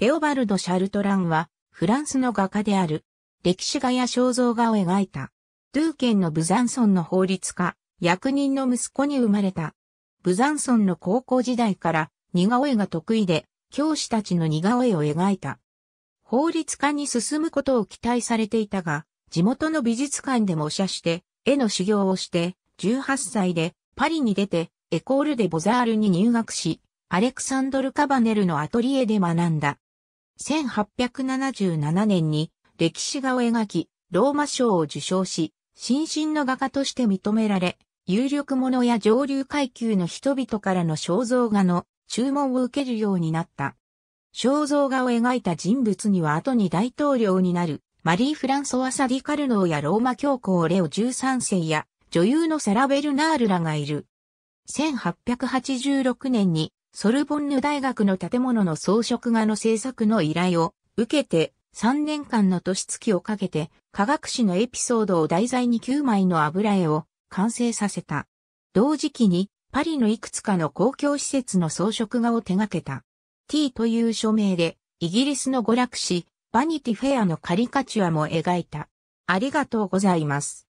レオバルド・シャルトランは、フランスの画家である、歴史画や肖像画を描いた、ドゥーケンのブザンソンの法律家、役人の息子に生まれた。ブザンソンの高校時代から似顔絵が得意で、教師たちの似顔絵を描いた。法律家に進むことを期待されていたが、地元の美術館でも模写して、絵の修行をして、18歳でパリに出て、エコールでボザールに入学し、アレクサンドル・カバネルのアトリエで学んだ。1877年に歴史画を描き、ローマ賞を受賞し、新進の画家として認められ、有力者や上流階級の人々からの肖像画の注文を受けるようになった。肖像画を描いた人物には後に大統領になる、マリー・フランソワ・サディ・カルノーやローマ教皇レオ13世や女優のサラ・ベルナールらがいる。1886年にソルボンヌ大学の建物の装飾画の制作の依頼を受けて3年間の年月をかけて科学史のエピソードを題材に9枚の油絵を完成させた。同時期にパリのいくつかの公共施設の装飾画を手掛けた。T という署名でイギリスの娯楽誌バニティフェアのカリカチュアも描いた。ありがとうございます。